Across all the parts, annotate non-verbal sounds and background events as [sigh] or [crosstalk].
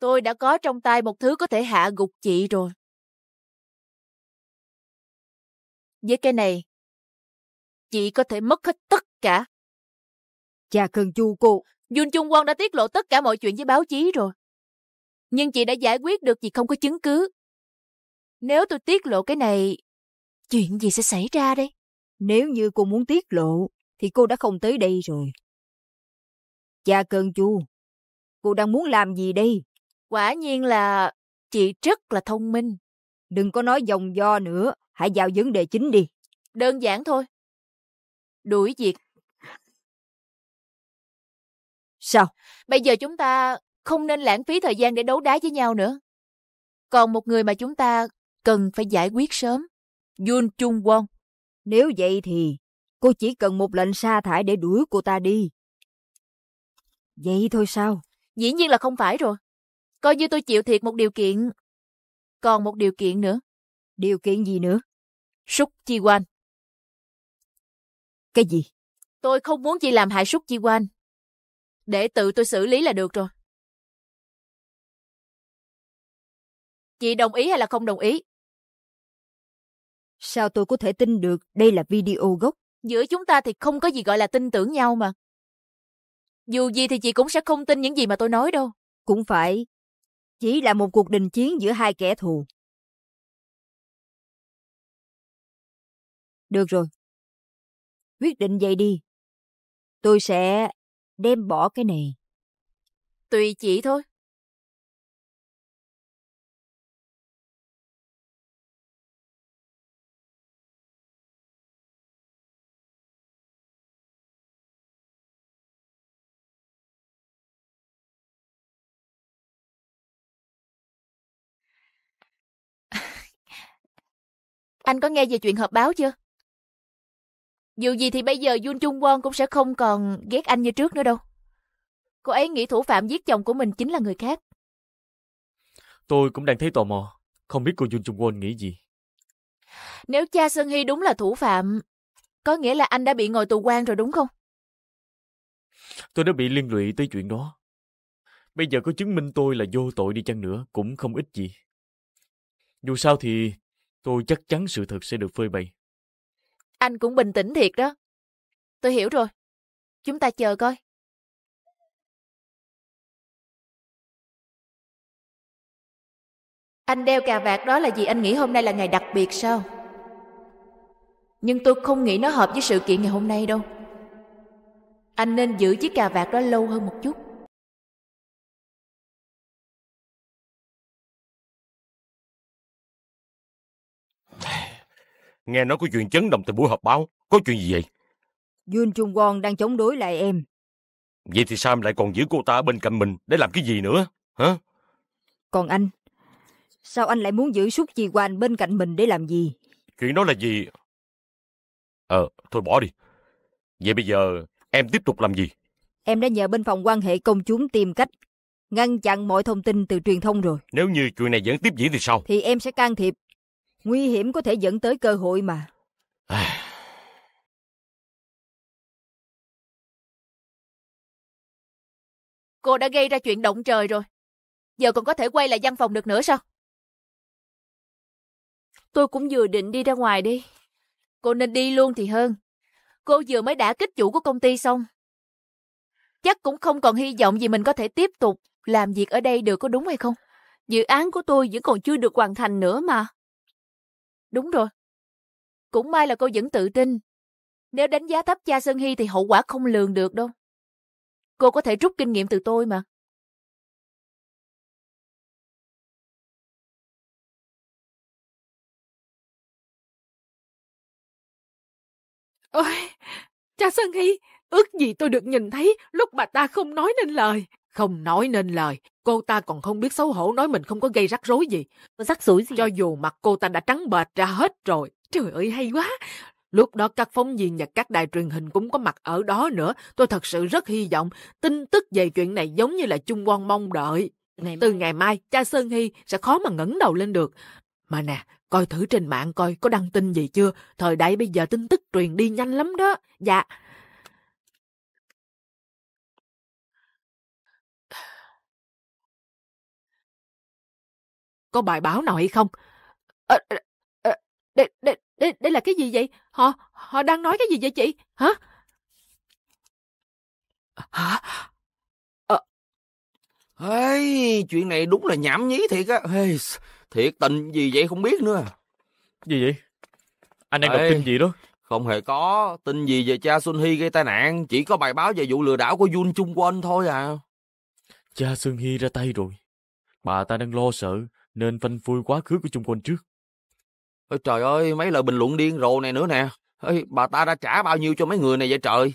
Tôi đã có trong tay một thứ có thể hạ gục chị rồi. Với cái này, chị có thể mất hết tất cả. Cha cần chu cô. Jun Chung Won đã tiết lộ tất cả mọi chuyện với báo chí rồi. Nhưng chị đã giải quyết được vì không có chứng cứ. Nếu tôi tiết lộ cái này, chuyện gì sẽ xảy ra đây? Nếu như cô muốn tiết lộ, thì cô đã không tới đây rồi. Cha cơn chu, cô đang muốn làm gì đây? Quả nhiên là chị rất là thông minh. Đừng có nói dòng do nữa, hãy vào vấn đề chính đi. Đơn giản thôi. Đuổi việc. Sao? Bây giờ chúng ta không nên lãng phí thời gian để đấu đá với nhau nữa. Còn một người mà chúng ta cần phải giải quyết sớm, Yun Chung Won. Nếu vậy thì cô chỉ cần một lệnh sa thải để đuổi cô ta đi. Vậy thôi sao? Dĩ nhiên là không phải rồi. Coi như tôi chịu thiệt một điều kiện. Còn một điều kiện nữa. Điều kiện gì nữa? Súc Chi Quan. Cái gì? Tôi không muốn chị làm hại Súc Chi Quan. Để tự tôi xử lý là được rồi. Chị đồng ý hay là không đồng ý? Sao tôi có thể tin được đây là video gốc? Giữa chúng ta thì không có gì gọi là tin tưởng nhau mà. Dù gì thì chị cũng sẽ không tin những gì mà tôi nói đâu. Cũng phải, chỉ là một cuộc đình chiến giữa hai kẻ thù. Được rồi. Quyết định vậy đi. Tôi sẽ đem bỏ cái này. Tùy chị thôi. Anh có nghe về chuyện họp báo chưa? Dù gì thì bây giờ Jun Trung Won cũng sẽ không còn ghét anh như trước nữa đâu. Cô ấy nghĩ thủ phạm giết chồng của mình chính là người khác. Tôi cũng đang thấy tò mò. Không biết cô Jun Trung Won nghĩ gì. Nếu cha Sơn Hy đúng là thủ phạm, có nghĩa là anh đã bị ngồi tù quan rồi đúng không? Tôi đã bị liên lụy tới chuyện đó. Bây giờ có chứng minh tôi là vô tội đi chăng nữa cũng không ít gì. Dù sao thì Tôi chắc chắn sự thật sẽ được phơi bày. Anh cũng bình tĩnh thiệt đó. Tôi hiểu rồi. Chúng ta chờ coi. Anh đeo cà vạt đó là vì anh nghĩ hôm nay là ngày đặc biệt sao? Nhưng tôi không nghĩ nó hợp với sự kiện ngày hôm nay đâu. Anh nên giữ chiếc cà vạt đó lâu hơn một chút. nghe nói có chuyện chấn động từ buổi họp báo. Có chuyện gì vậy? Dương Trung Quang đang chống đối lại em. Vậy thì sao em lại còn giữ cô ta ở bên cạnh mình để làm cái gì nữa? Hả? Còn anh? Sao anh lại muốn giữ Súc Chi Quan bên cạnh mình để làm gì? Chuyện đó là gì? Ờ, thôi bỏ đi. Vậy bây giờ em tiếp tục làm gì? Em đã nhờ bên phòng quan hệ công chúng tìm cách ngăn chặn mọi thông tin từ truyền thông rồi. Nếu như chuyện này vẫn tiếp diễn thì sao? Thì em sẽ can thiệp Nguy hiểm có thể dẫn tới cơ hội mà. Cô đã gây ra chuyện động trời rồi. Giờ còn có thể quay lại văn phòng được nữa sao? Tôi cũng vừa định đi ra ngoài đi. Cô nên đi luôn thì hơn. Cô vừa mới đã kích chủ của công ty xong. Chắc cũng không còn hy vọng gì mình có thể tiếp tục làm việc ở đây được có đúng hay không? Dự án của tôi vẫn còn chưa được hoàn thành nữa mà. Đúng rồi. Cũng may là cô vẫn tự tin. Nếu đánh giá thấp cha Sơn Hy thì hậu quả không lường được đâu. Cô có thể rút kinh nghiệm từ tôi mà. Ôi, cha Sơn Hy, ước gì tôi được nhìn thấy lúc bà ta không nói nên lời. Không nói nên lời, cô ta còn không biết xấu hổ nói mình không có gây rắc rối gì. Rắc rối gì? Cho dù mặt cô ta đã trắng bệt ra hết rồi. Trời ơi hay quá! Lúc đó các phóng viên và các đài truyền hình cũng có mặt ở đó nữa. Tôi thật sự rất hy vọng tin tức về chuyện này giống như là Trung Quang mong đợi. Ngày Từ ngày mai, cha Sơn Hy sẽ khó mà ngẩng đầu lên được. Mà nè, coi thử trên mạng coi có đăng tin gì chưa. Thời đại bây giờ tin tức truyền đi nhanh lắm đó. Dạ, có bài báo nào hay không à, à, đây, đây, đây, là cái gì vậy họ họ đang nói cái gì vậy chị hả hả à. Hey, chuyện này đúng là nhảm nhí thiệt á hey, thiệt tình gì vậy không biết nữa gì vậy anh đang hey. đọc tin gì đó không hề có, tin gì về cha Xuân Hy gây tai nạn, chỉ có bài báo về vụ lừa đảo của Jun Trung Quân thôi à. Cha Xuân Hy ra tay rồi, bà ta đang lo sợ, nên phanh phui quá khứ của chung quanh trước. Ôi trời ơi, mấy lời bình luận điên rồ này nữa nè. Ê, bà ta đã trả bao nhiêu cho mấy người này vậy trời?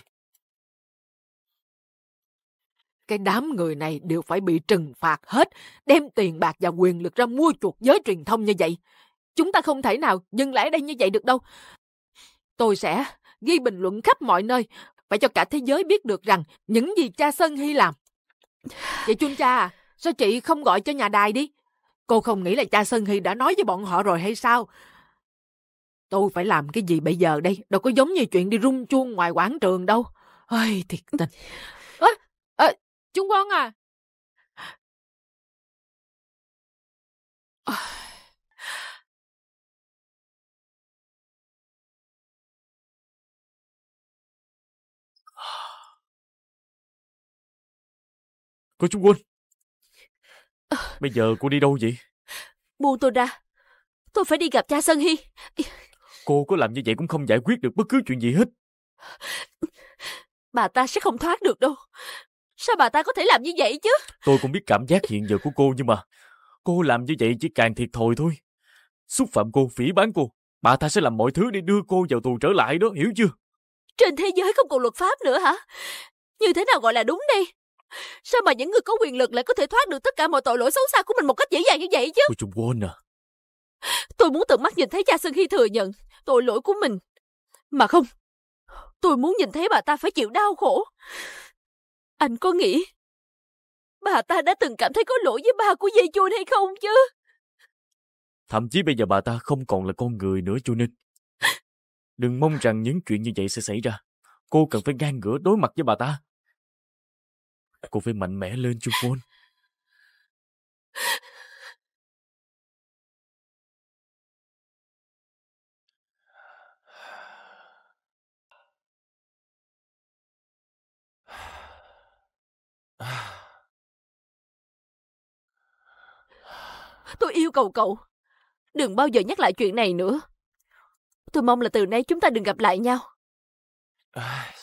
Cái đám người này đều phải bị trừng phạt hết, đem tiền bạc và quyền lực ra mua chuộc giới truyền thông như vậy. Chúng ta không thể nào dừng lại đây như vậy được đâu. Tôi sẽ ghi bình luận khắp mọi nơi, phải cho cả thế giới biết được rằng những gì cha Sơn Hy làm. Vậy Chun Cha à, sao chị không gọi cho nhà đài đi? Cô không nghĩ là cha Sơn Hy đã nói với bọn họ rồi hay sao? Tôi phải làm cái gì bây giờ đây? Đâu có giống như chuyện đi rung chuông ngoài quảng trường đâu. Ôi, thiệt tình. À, à, chúng con à. à. Cô Trung Quân, Bây giờ cô đi đâu vậy? Buông tôi ra. Tôi phải đi gặp cha Sơn Hy. Cô có làm như vậy cũng không giải quyết được bất cứ chuyện gì hết. Bà ta sẽ không thoát được đâu. Sao bà ta có thể làm như vậy chứ? Tôi cũng biết cảm giác hiện giờ của cô nhưng mà cô làm như vậy chỉ càng thiệt thòi thôi. Xúc phạm cô, phỉ bán cô. Bà ta sẽ làm mọi thứ để đưa cô vào tù trở lại đó, hiểu chưa? Trên thế giới không còn luật pháp nữa hả? Như thế nào gọi là đúng đây? Sao mà những người có quyền lực lại có thể thoát được tất cả mọi tội lỗi xấu xa của mình một cách dễ dàng như vậy chứ? tôi Trung quên à? Tôi muốn tận mắt nhìn thấy cha Sơn Hy thừa nhận tội lỗi của mình. Mà không, tôi muốn nhìn thấy bà ta phải chịu đau khổ. Anh có nghĩ bà ta đã từng cảm thấy có lỗi với ba của dây chun hay không chứ? Thậm chí bây giờ bà ta không còn là con người nữa cho nên Đừng mong rằng những chuyện như vậy sẽ xảy ra. Cô cần phải ngang ngửa đối mặt với bà ta Cô phải mạnh mẽ lên Chu Quân. Tôi yêu cầu cậu Đừng bao giờ nhắc lại chuyện này nữa Tôi mong là từ nay chúng ta đừng gặp lại nhau à.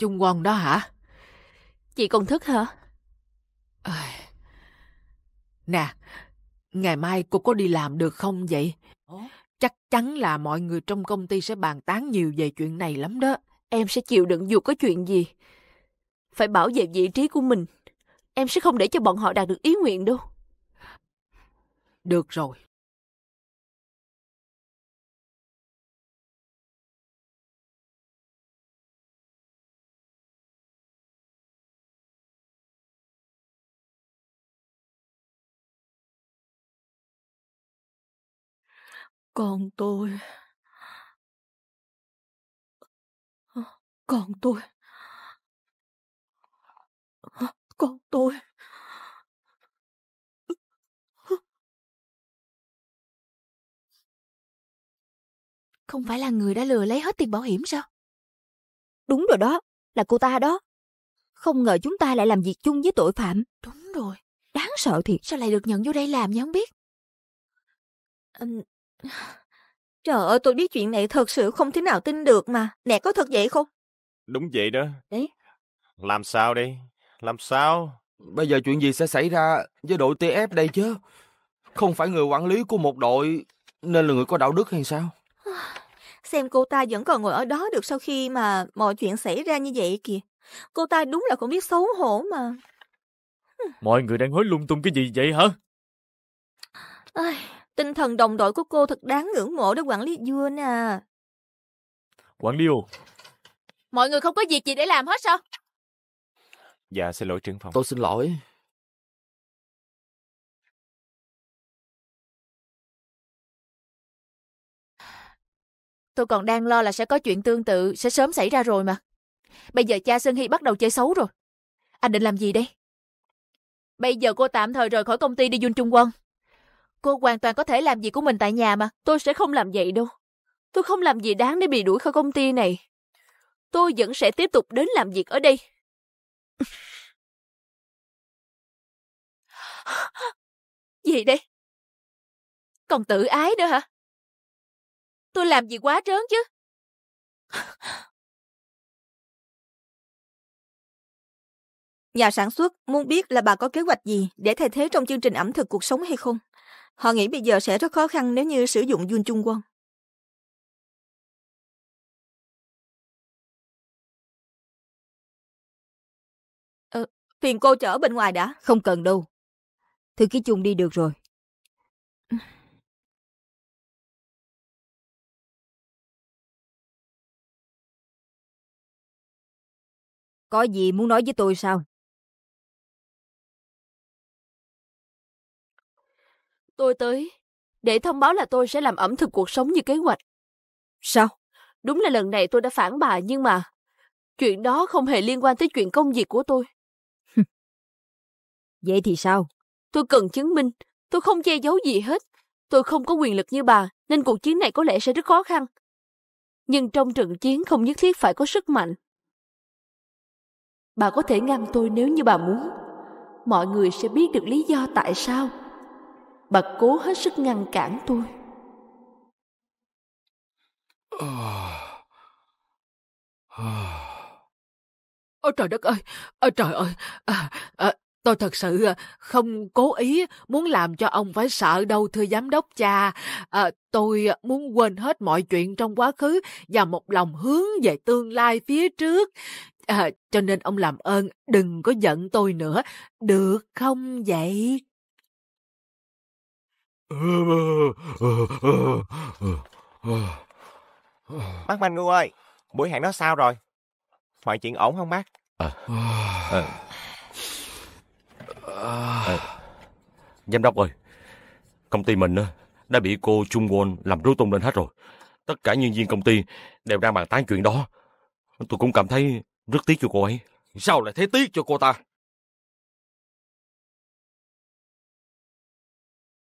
Chung ngon đó hả? Chị còn thức hả? À... Nè, ngày mai cô có đi làm được không vậy? Chắc chắn là mọi người trong công ty sẽ bàn tán nhiều về chuyện này lắm đó. Em sẽ chịu đựng dù có chuyện gì. Phải bảo vệ vị trí của mình. Em sẽ không để cho bọn họ đạt được ý nguyện đâu. Được rồi, còn tôi... Ờ, còn tôi... Ờ, còn tôi... Không phải là người đã lừa lấy hết tiền bảo hiểm sao? Đúng rồi đó, là cô ta đó. Không ngờ chúng ta lại làm việc chung với tội phạm. Đúng rồi, đáng sợ thiệt. Sao lại được nhận vô đây làm nha không biết? Trời ơi, tôi biết chuyện này thật sự không thể nào tin được mà. mẹ có thật vậy không? Đúng vậy đó. Đấy. Làm sao đây Làm sao? Bây giờ chuyện gì sẽ xảy ra với đội TF đây chứ? Không phải người quản lý của một đội nên là người có đạo đức hay sao? [sighs] Xem cô ta vẫn còn ngồi ở đó được sau khi mà mọi chuyện xảy ra như vậy kìa. Cô ta đúng là không biết xấu hổ mà. Mọi người đang hối lung tung cái gì vậy hả? [sighs] Ai... Tinh thần đồng đội của cô thật đáng ngưỡng mộ đó quản lý dưa nè. Quản lý Mọi người không có việc gì để làm hết sao? Dạ, xin lỗi trưởng phòng. Tôi xin lỗi. Tôi còn đang lo là sẽ có chuyện tương tự sẽ sớm xảy ra rồi mà. Bây giờ cha Sơn Hy bắt đầu chơi xấu rồi. Anh định làm gì đây? Bây giờ cô tạm thời rời khỏi công ty đi Dun Trung Quân. Cô hoàn toàn có thể làm gì của mình tại nhà mà. Tôi sẽ không làm vậy đâu. Tôi không làm gì đáng để bị đuổi khỏi công ty này. Tôi vẫn sẽ tiếp tục đến làm việc ở đây. [laughs] gì đây? Còn tự ái nữa hả? Tôi làm gì quá trớn chứ? Nhà sản xuất muốn biết là bà có kế hoạch gì để thay thế trong chương trình ẩm thực cuộc sống hay không? Họ nghĩ bây giờ sẽ rất khó khăn nếu như sử dụng Jun Chung quân Ờ, phiền cô chở bên ngoài đã. Không cần đâu. Thư ký chung đi được rồi. Có gì muốn nói với tôi sao? Tôi tới để thông báo là tôi sẽ làm ẩm thực cuộc sống như kế hoạch. Sao? Đúng là lần này tôi đã phản bà nhưng mà chuyện đó không hề liên quan tới chuyện công việc của tôi. Vậy thì sao? Tôi cần chứng minh, tôi không che giấu gì hết. Tôi không có quyền lực như bà, nên cuộc chiến này có lẽ sẽ rất khó khăn. Nhưng trong trận chiến không nhất thiết phải có sức mạnh. Bà có thể ngăn tôi nếu như bà muốn. Mọi người sẽ biết được lý do tại sao bà cố hết sức ngăn cản tôi Ôi trời đất ơi, ôi trời ơi, à, à, tôi thật sự à, không cố ý muốn làm cho ông phải sợ đâu thưa giám đốc cha. À, tôi muốn quên hết mọi chuyện trong quá khứ và một lòng hướng về tương lai phía trước. À, cho nên ông làm ơn đừng có giận tôi nữa, được không vậy? Bác Manh Ngu ơi, buổi hẹn đó sao rồi? Mọi chuyện ổn không bác? À. À. À. giám đốc ơi, công ty mình đã bị cô Trung Won làm rối tung lên hết rồi. Tất cả nhân viên công ty đều đang bàn tán chuyện đó. Tôi cũng cảm thấy rất tiếc cho cô ấy. Sao lại thấy tiếc cho cô ta?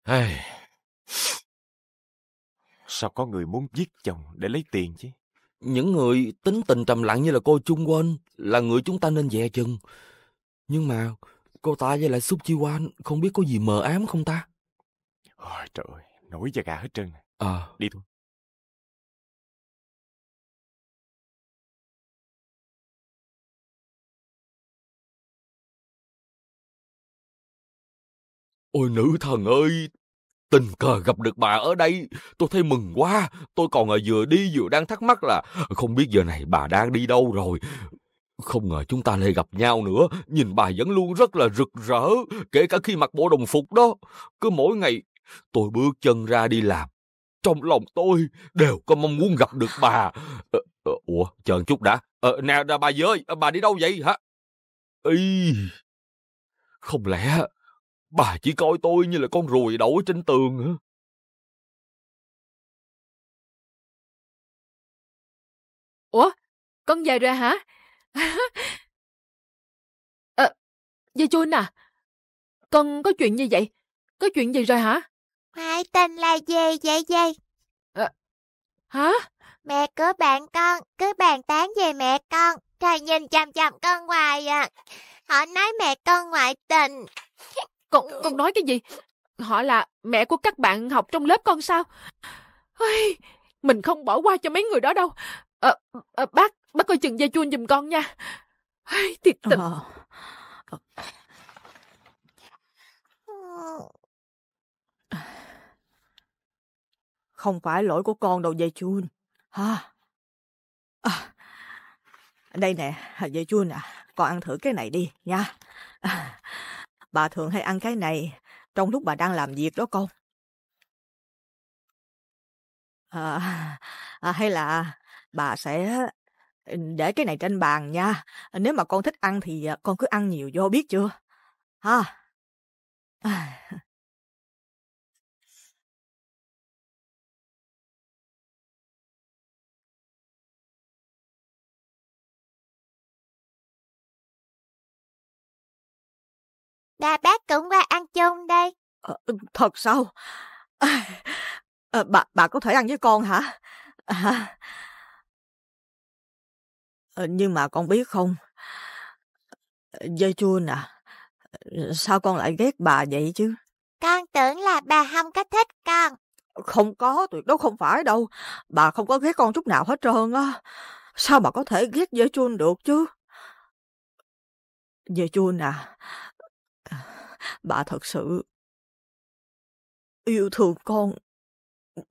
Ai... Sao có người muốn giết chồng để lấy tiền chứ? Những người tính tình trầm lặng như là cô Trung Quên là người chúng ta nên dè chừng. Nhưng mà cô ta với lại Súp Chi Quan không biết có gì mờ ám không ta? Ôi trời ơi, nổi da gà hết trơn. này. À. Ờ. Đi thôi. Ôi nữ thần ơi, Tình cờ gặp được bà ở đây, tôi thấy mừng quá. Tôi còn à, vừa đi vừa đang thắc mắc là không biết giờ này bà đang đi đâu rồi. Không ngờ chúng ta lại gặp nhau nữa, nhìn bà vẫn luôn rất là rực rỡ, kể cả khi mặc bộ đồng phục đó. Cứ mỗi ngày tôi bước chân ra đi làm, trong lòng tôi đều có mong muốn gặp được bà. Ờ, ờ, ủa, chờ chút đã. Ờ, nè, bà ơi, ờ, bà đi đâu vậy hả? Ý, không lẽ Bà chỉ coi tôi như là con ruồi đậu ở trên tường hả? Ủa, con về rồi hả? à, ờ, dì Chun à, con có chuyện gì vậy? Có chuyện gì rồi hả? Ngoại tình là gì vậy dì? À, hả? Mẹ cứ bạn con, cứ bàn tán về mẹ con, rồi nhìn chằm chằm con hoài à. Họ nói mẹ con ngoại tình. Con, con nói cái gì? Họ là mẹ của các bạn học trong lớp con sao? Ây, mình không bỏ qua cho mấy người đó đâu. À, à, bác, bác coi chừng dây chuông giùm con nha. Ây, thiệt ờ. tình. Không phải lỗi của con đâu dây chuông. Ha. À, đây nè, dây chuông à, con ăn thử cái này đi nha. À bà thường hay ăn cái này trong lúc bà đang làm việc đó con à, à, hay là bà sẽ ừ, để cái này trên bàn nha nếu mà con thích ăn thì à, con cứ ăn nhiều vô biết chưa ha à. ba bác cũng qua ăn chung đây. À, thật sao? À, ờ, bà, bà có thể ăn với con hả? À, ờ, nhưng mà con biết không? Dây chua nè, sao con lại ghét bà vậy chứ? Con tưởng là bà không có thích con. Không có, tuyệt đối không phải đâu. Bà không có ghét con chút nào hết trơn á. Sao bà có thể ghét dê chun được chứ? Dê chun à, bà thật sự yêu thương con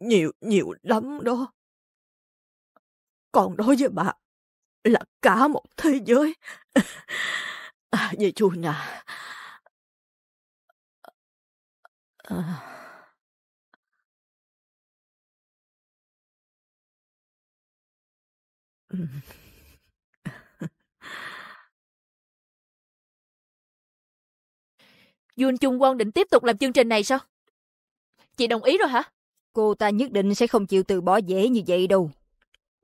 nhiều nhiều lắm đó. Còn đối với bà là cả một thế giới. À, dì chui À. Yoon Chung Won định tiếp tục làm chương trình này sao? Chị đồng ý rồi hả? Cô ta nhất định sẽ không chịu từ bỏ dễ như vậy đâu.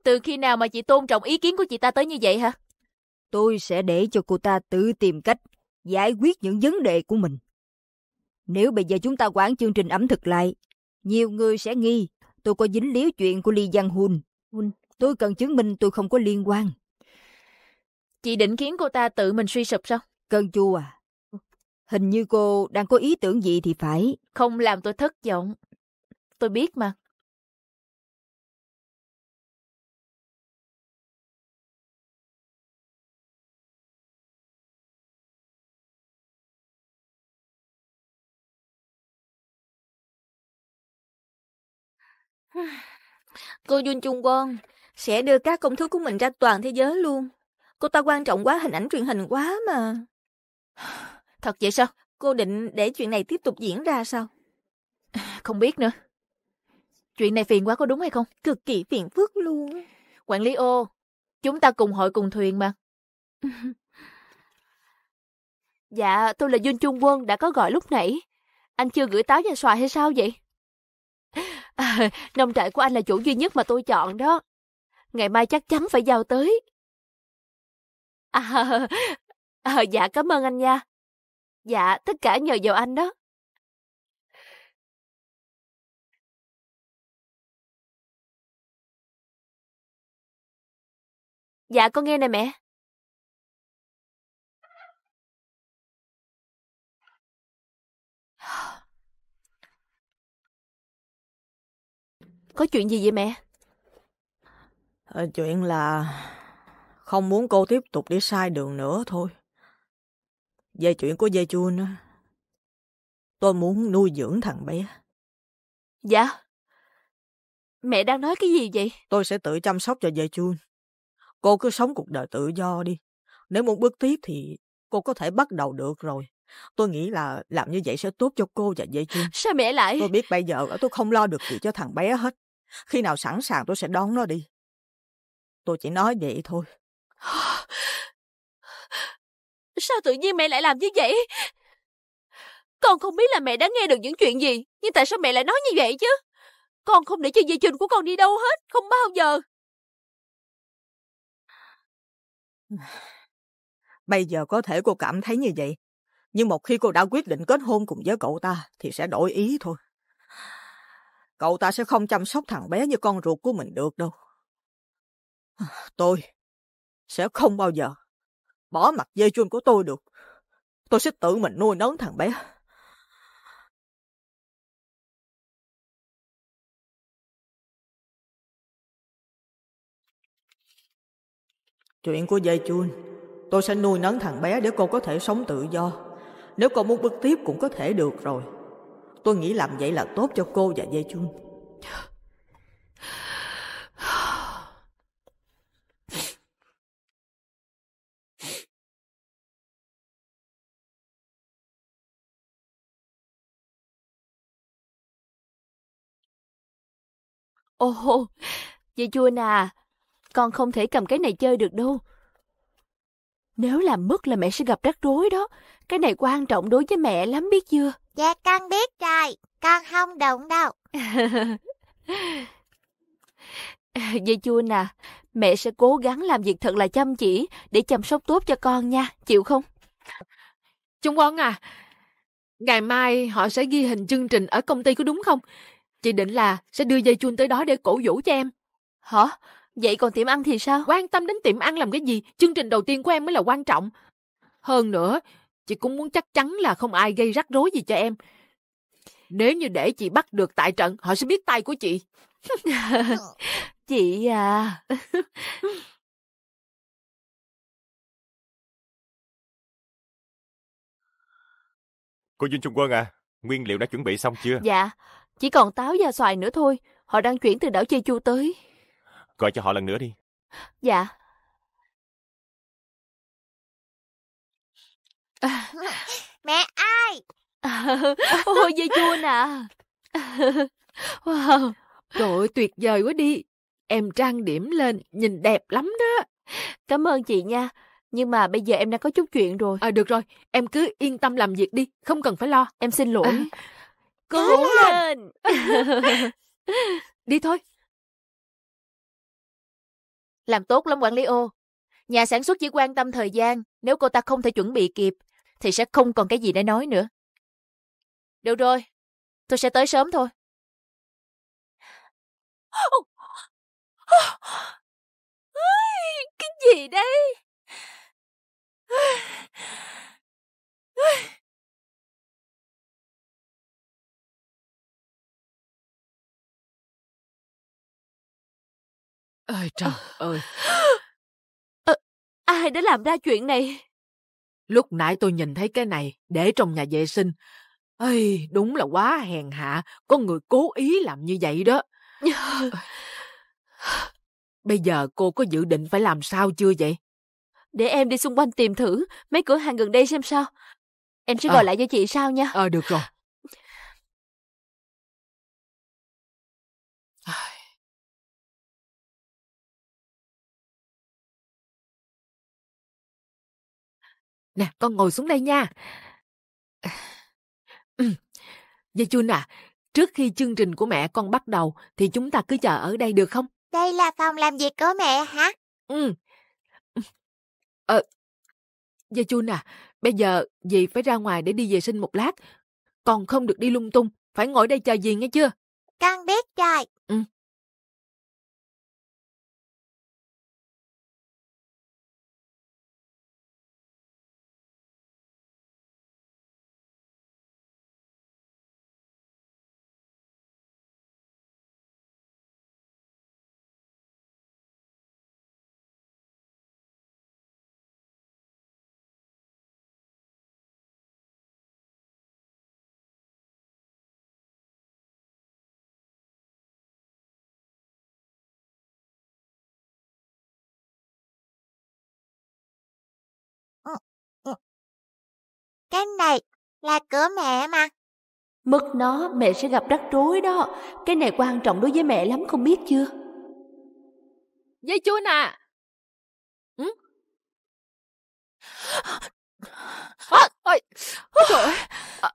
Từ khi nào mà chị tôn trọng ý kiến của chị ta tới như vậy hả? Tôi sẽ để cho cô ta tự tìm cách giải quyết những vấn đề của mình. Nếu bây giờ chúng ta quản chương trình ẩm thực lại, nhiều người sẽ nghi tôi có dính líu chuyện của Lee Giang Hun. Tôi cần chứng minh tôi không có liên quan. Chị định khiến cô ta tự mình suy sụp sao? Cơn chua à, Hình như cô đang có ý tưởng gì thì phải. Không làm tôi thất vọng. Tôi biết mà. [sighs] Cô Jun Chung Won sẽ đưa các công thức của mình ra toàn thế giới luôn. Cô ta quan trọng quá hình ảnh truyền hình quá mà. [sighs] [sighs] Thật vậy sao? Cô định để chuyện này tiếp tục diễn ra sao? [sighs] Không biết nữa. Chuyện này phiền quá có đúng hay không? Cực kỳ phiền phức luôn. Quản lý ô, chúng ta cùng hội cùng thuyền mà. [laughs] dạ, tôi là Duyên Trung Quân đã có gọi lúc nãy. Anh chưa gửi táo và xoài hay sao vậy? [laughs] nông trại của anh là chủ duy nhất mà tôi chọn đó. Ngày mai chắc chắn phải giao tới. À, [laughs] à, dạ cảm ơn anh nha. Dạ, tất cả nhờ vào anh đó. Dạ, con nghe nè mẹ. Có chuyện gì vậy mẹ? Ờ, chuyện là không muốn cô tiếp tục đi sai đường nữa thôi. Về chuyện của dê chun, nữa. Tôi muốn nuôi dưỡng thằng bé. Dạ. Mẹ đang nói cái gì vậy? Tôi sẽ tự chăm sóc cho dê chun. Cô cứ sống cuộc đời tự do đi. Nếu muốn bước tiếp thì cô có thể bắt đầu được rồi. Tôi nghĩ là làm như vậy sẽ tốt cho cô và dây chun. Sao mẹ lại? Tôi biết bây giờ tôi không lo được gì cho thằng bé hết. Khi nào sẵn sàng tôi sẽ đón nó đi. Tôi chỉ nói vậy thôi. [sighs] Sao tự nhiên mẹ lại làm như vậy? Con không biết là mẹ đã nghe được những chuyện gì, nhưng tại sao mẹ lại nói như vậy chứ? Con không để cho dây chuyền của con đi đâu hết, không bao giờ. [sighs] Bây giờ có thể cô cảm thấy như vậy, nhưng một khi cô đã quyết định kết hôn cùng với cậu ta thì sẽ đổi ý thôi. [sighs] Cậu ta sẽ không chăm sóc thằng bé như con ruột của mình được đâu. [sighs] Tôi sẽ không bao giờ bỏ mặt dây chun của tôi được. Tôi sẽ tự mình nuôi nấng thằng bé. Chuyện của dây chun, tôi sẽ nuôi nấng thằng bé để cô có thể sống tự do. Nếu cô muốn bước tiếp cũng có thể được rồi. Tôi nghĩ làm vậy là tốt cho cô và dây chun. Ồ, vậy chua nà, con không thể cầm cái này chơi được đâu. Nếu làm mất là mẹ sẽ gặp rắc rối đó. Cái này quan trọng đối với mẹ lắm biết chưa? Dạ con biết rồi, con không động đâu. [laughs] vậy chua nà, mẹ sẽ cố gắng làm việc thật là chăm chỉ để chăm sóc tốt cho con nha, chịu không? Trung Quân à, ngày mai họ sẽ ghi hình chương trình ở công ty có đúng không? Chị định là sẽ đưa dây chun tới đó để cổ vũ cho em. Hả? Vậy còn tiệm ăn thì sao? Quan tâm đến tiệm ăn làm cái gì? Chương trình đầu tiên của em mới là quan trọng. Hơn nữa, chị cũng muốn chắc chắn là không ai gây rắc rối gì cho em. Nếu như để chị bắt được tại trận, họ sẽ biết tay của chị. [laughs] chị à... Cô Duyên Trung Quân à, nguyên liệu đã chuẩn bị xong chưa? Dạ, chỉ còn táo và xoài nữa thôi, họ đang chuyển từ đảo Jeju tới. Gọi cho họ lần nữa đi. Dạ. Mẹ ai? [laughs] Ôi, Jeju nè. Wow, trời ơi, tuyệt vời quá đi. Em trang điểm lên, nhìn đẹp lắm đó. Cảm ơn chị nha. Nhưng mà bây giờ em đang có chút chuyện rồi. À, được rồi, em cứ yên tâm làm việc đi, không cần phải lo. Em xin lỗi. À. Cố lên. [laughs] Đi thôi. Làm tốt lắm quản lý ô. Nhà sản xuất chỉ quan tâm thời gian, nếu cô ta không thể chuẩn bị kịp, thì sẽ không còn cái gì để nói nữa. Được rồi, tôi sẽ tới sớm thôi. [gasps] Cái gì đây? ơi trời ơi! À, ai đã làm ra chuyện này? Lúc nãy tôi nhìn thấy cái này để trong nhà vệ sinh. Ây, đúng là quá hèn hạ, có người cố ý làm như vậy đó. [laughs] Bây giờ cô có dự định phải làm sao chưa vậy? Để em đi xung quanh tìm thử mấy cửa hàng gần đây xem sao. Em sẽ gọi à. lại cho chị sau nha. Ờ, à, được rồi. Nè, con ngồi xuống đây nha. [sighs] Ừ. Dì Chun à, trước khi chương trình của mẹ con bắt đầu thì chúng ta cứ chờ ở đây được không? Đây là phòng làm việc của mẹ hả? Ừ. Ờ, dì Chun à, bây giờ dì phải ra ngoài để đi vệ sinh một lát. Còn không được đi lung tung, phải ngồi đây chờ dì nghe chưa? Con biết rồi. Ừ. Cái này là cửa mẹ mà. Mất nó mẹ sẽ gặp rắc rối đó. Cái này quan trọng đối với mẹ lắm không biết chưa? Dây chúa nè! Ừ? À, ôi, trời ờ.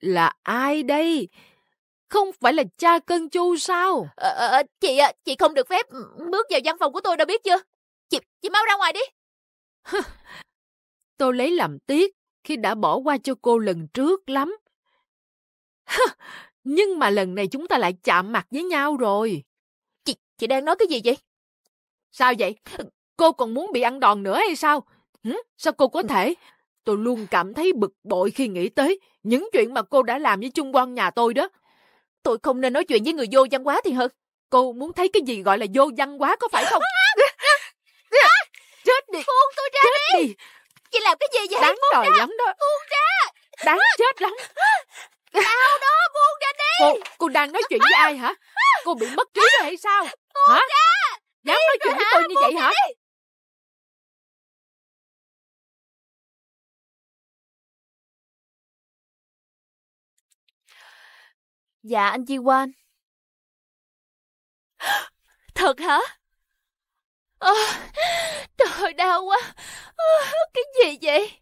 Là ai đây? Không phải là cha cân chu sao? À, à, chị chị không được phép bước vào văn phòng của tôi đâu biết chưa? Chị chị mau ra ngoài đi tôi lấy làm tiếc khi đã bỏ qua cho cô lần trước lắm. Nhưng mà lần này chúng ta lại chạm mặt với nhau rồi. Chị, chị đang nói cái gì vậy? Sao vậy? Cô còn muốn bị ăn đòn nữa hay sao? Hử? Sao cô có ừ. thể? Tôi luôn cảm thấy bực bội khi nghĩ tới những chuyện mà cô đã làm với chung quan nhà tôi đó. Tôi không nên nói chuyện với người vô văn hóa thì hơn. Cô muốn thấy cái gì gọi là vô văn hóa có phải không? [laughs] Chết đi! Buông tôi ra Chết đi! đi. Chị làm cái gì vậy? Đáng trời lắm đó. Buông ra. Đáng chết lắm. Tao đó, buông ra đi. Cô, cô đang nói chuyện với ai hả? Cô bị mất trí rồi hay sao? Buông hả? ra. Dám nói chuyện với tôi như vậy hả? Dạ anh Chi Quan [gasps] Thật hả? À, trời đau quá. À, cái gì vậy?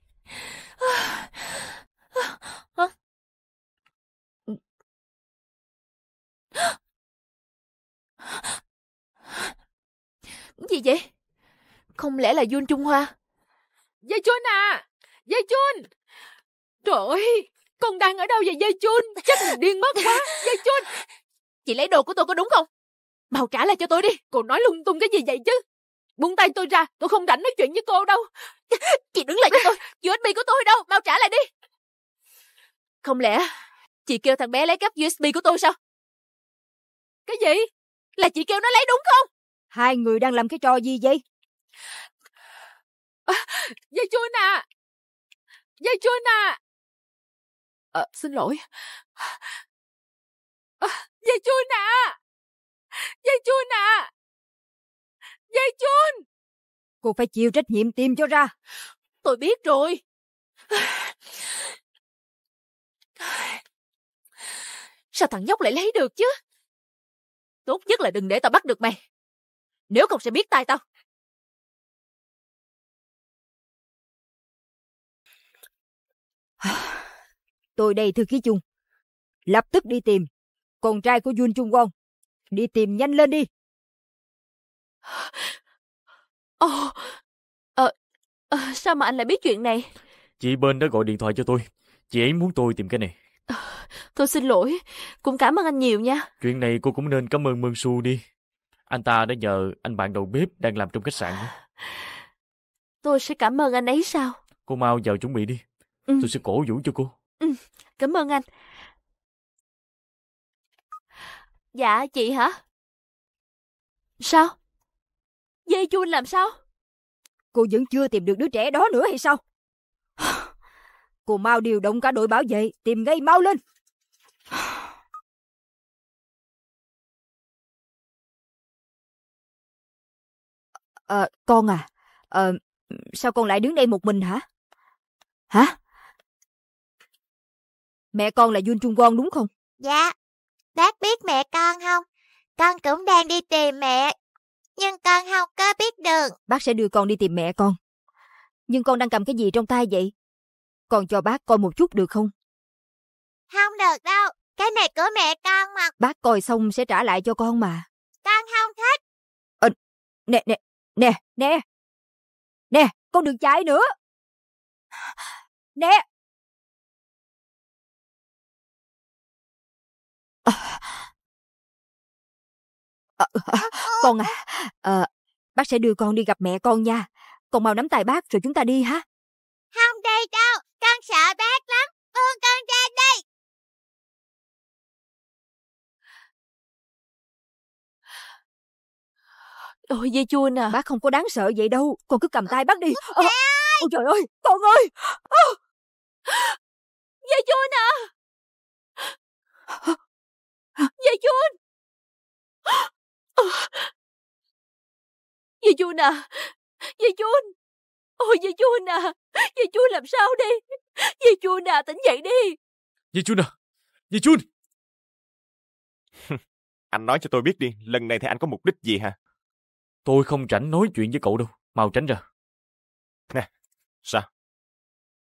À, Gì vậy? Không lẽ là Jun Trung Hoa? Dây Jun à! Dây Jun! Trời ơi! Con đang ở đâu vậy Dây Jun? Chắc mình điên mất quá! Dây Jun! Chị lấy đồ của tôi có đúng không? Mau trả lại cho tôi đi! Cô nói lung tung cái gì vậy chứ? Buông tay tôi ra, tôi không rảnh nói chuyện với cô đâu. [laughs] Chị đứng lại cho tôi, USB của tôi đâu, mau trả lại đi. Không lẽ chị kêu thằng bé lấy cắp USB của tôi sao? Cái gì? Là chị kêu nó lấy đúng không? Hai người đang làm cái trò gì vậy? À, dây chuối nè! Dây chuối nè! À, xin lỗi. À, dây chuối nè! Dây chuối nè! Dây chun! Cô phải chịu trách nhiệm tìm cho ra. Tôi biết rồi. Sao thằng nhóc lại lấy được chứ? Tốt nhất là đừng để tao bắt được mày. Nếu không sẽ biết tay tao. [sighs] Tôi đây thư ký chung. Lập tức đi tìm. Con trai của Jun Trung Quang. Đi tìm nhanh lên đi. Ồ, à, à, sao mà anh lại biết chuyện này? Chị bên đó gọi điện thoại cho tôi. Chị ấy muốn tôi tìm cái này. À, tôi xin lỗi, cũng cảm ơn anh nhiều nha. Chuyện này cô cũng nên cảm ơn Mương Su đi. Anh ta đã nhờ anh bạn đầu bếp đang làm trong khách sạn. Đó. Tôi sẽ cảm ơn anh ấy sao? Cô mau vào chuẩn bị đi. Ừ. Tôi sẽ cổ vũ cho cô. Ừ, cảm ơn anh. Dạ, chị hả? Sao? Dê Chun làm sao? Cô vẫn chưa tìm được đứa trẻ đó nữa hay sao? [sighs] Cô mau điều động cả đội bảo vệ, tìm ngay mau lên. À, [sighs] con à, à, sao con lại đứng đây một mình hả? Hả? Mẹ con là Jun Trung quan đúng không? Dạ, bác biết mẹ con không? Con cũng đang đi tìm mẹ nhưng con không có biết đường. Bác sẽ đưa con đi tìm mẹ con. Nhưng con đang cầm cái gì trong tay vậy? Con cho bác coi một chút được không? Không được đâu, cái này của mẹ con mà. Bác coi xong sẽ trả lại cho con mà. Con không thích. À, nè, nè, nè, nè. Nè, con đừng chạy nữa. Nè. Ờ, ờ, ờ, con à, à bác sẽ đưa con đi gặp mẹ con nha con mau nắm tay bác rồi chúng ta đi ha không đi đâu con sợ bác lắm buông con ra đây Ôi dây chua nè Bác không có đáng sợ vậy đâu Con cứ cầm tay bác đi à, Ôi trời ơi Con ơi à. Dây chua nè Dây chua Ờ. Dì Jun à, dì Jun. Ôi dì Jun à, dì Jun làm sao đi? Dì Jun à, tỉnh dậy đi. Dì Jun à, dì Jun. anh nói cho tôi biết đi, lần này thì anh có mục đích gì hả? Tôi không rảnh nói chuyện với cậu đâu, mau tránh ra. Nè, sao?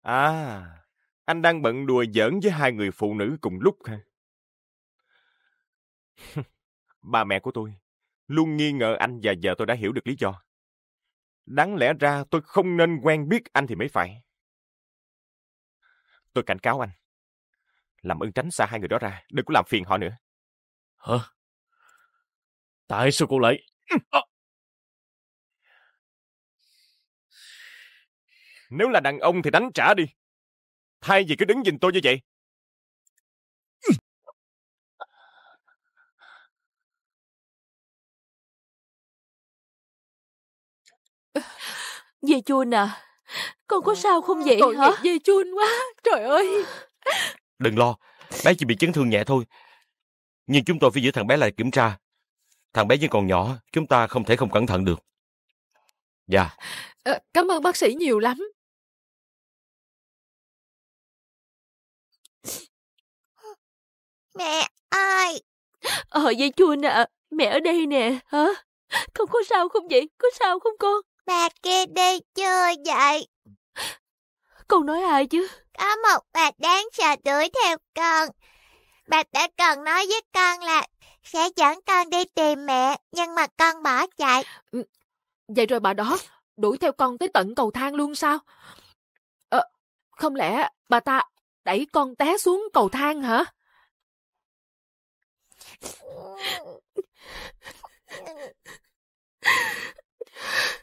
À, anh đang bận đùa giỡn với hai người phụ nữ cùng lúc hả? Ba mẹ của tôi Luôn nghi ngờ anh và giờ tôi đã hiểu được lý do. Đáng lẽ ra tôi không nên quen biết anh thì mới phải. Tôi cảnh cáo anh. Làm ơn tránh xa hai người đó ra, đừng có làm phiền họ nữa. Hả? Tại sao cô lại... Ờ. Nếu là đàn ông thì đánh trả đi. Thay vì cứ đứng nhìn tôi như vậy, Dì Chun à, con có sao không vậy Tội hả? Tội dì Chun quá, trời ơi. Đừng lo, bé chỉ bị chấn thương nhẹ thôi. Nhưng chúng tôi phải giữ thằng bé lại kiểm tra. Thằng bé vẫn còn nhỏ, chúng ta không thể không cẩn thận được. Dạ. À, cảm ơn bác sĩ nhiều lắm. Mẹ ơi! Ờ, dì Chun à, mẹ ở đây nè, hả? Không có sao không vậy? Có sao không con? bà kia đi chưa vậy? Con nói ai chứ? Có một bà đáng sợ đuổi theo con. Bà đã cần nói với con là sẽ dẫn con đi tìm mẹ, nhưng mà con bỏ chạy. Ừ, vậy rồi bà đó đuổi theo con tới tận cầu thang luôn sao? À, không lẽ bà ta đẩy con té xuống cầu thang hả? [laughs] [laughs]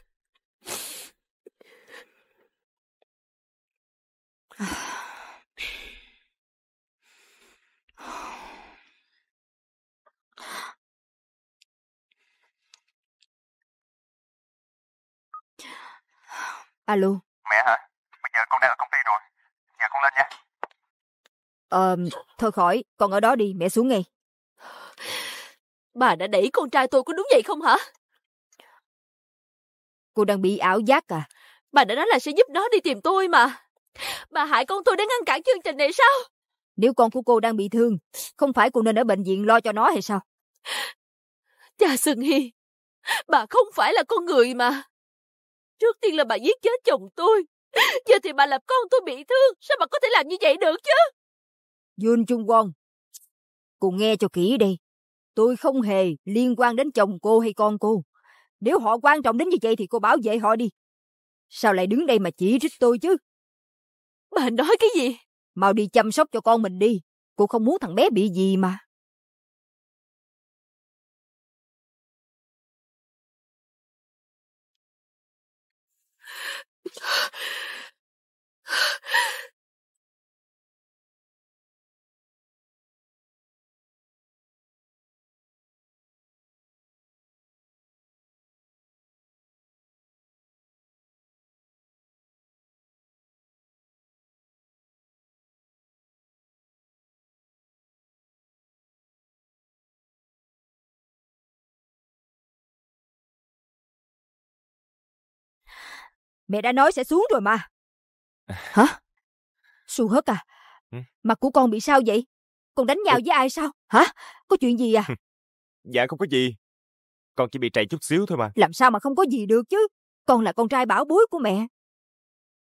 Alo. Mẹ hả? Bây giờ con đang ở công ty rồi. Giờ con lên nha. Ờ, thôi khỏi. Con ở đó đi, mẹ xuống ngay. Bà đã đẩy con trai tôi có đúng vậy không hả? Cô đang bị ảo giác à? Bà đã nói là sẽ giúp nó đi tìm tôi mà. Bà hại con tôi để ngăn cản chương trình này sao? Nếu con của cô đang bị thương, không phải cô nên ở bệnh viện lo cho nó hay sao? Cha Sương Hy, bà không phải là con người mà. Trước tiên là bà giết chết chồng tôi. Giờ thì bà làm con tôi bị thương, sao bà có thể làm như vậy được chứ? Dương Trung Quang, cô nghe cho kỹ đi. Tôi không hề liên quan đến chồng cô hay con cô. Nếu họ quan trọng đến như vậy thì cô bảo vệ họ đi. Sao lại đứng đây mà chỉ trích tôi chứ? Bà nói cái gì? Mau đi chăm sóc cho con mình đi. Cô không muốn thằng bé bị gì mà. Mẹ đã nói sẽ xuống rồi mà. À. Hả? Su hớt à? Ừ. Mặt của con bị sao vậy? Con đánh nhau với ai sao? Hả? Có chuyện gì à? Dạ không có gì. Con chỉ bị trầy chút xíu thôi mà. Làm sao mà không có gì được chứ? Con là con trai bảo bối của mẹ.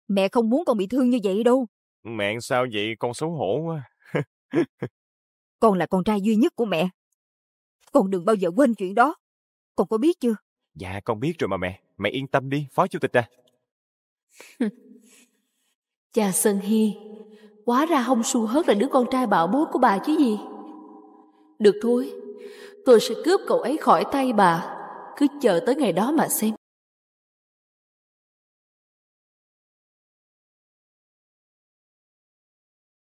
Mẹ không muốn con bị thương như vậy đâu. Mẹ sao vậy? Con xấu hổ quá. [laughs] con là con trai duy nhất của mẹ. Con đừng bao giờ quên chuyện đó. Con có biết chưa? Dạ con biết rồi mà mẹ. Mẹ yên tâm đi, Phó Chủ tịch à. [laughs] Cha Sơn Hy, quá ra Hồng Su Hớt là đứa con trai bảo bối của bà chứ gì. Được thôi, tôi sẽ cướp cậu ấy khỏi tay bà, cứ chờ tới ngày đó mà xem.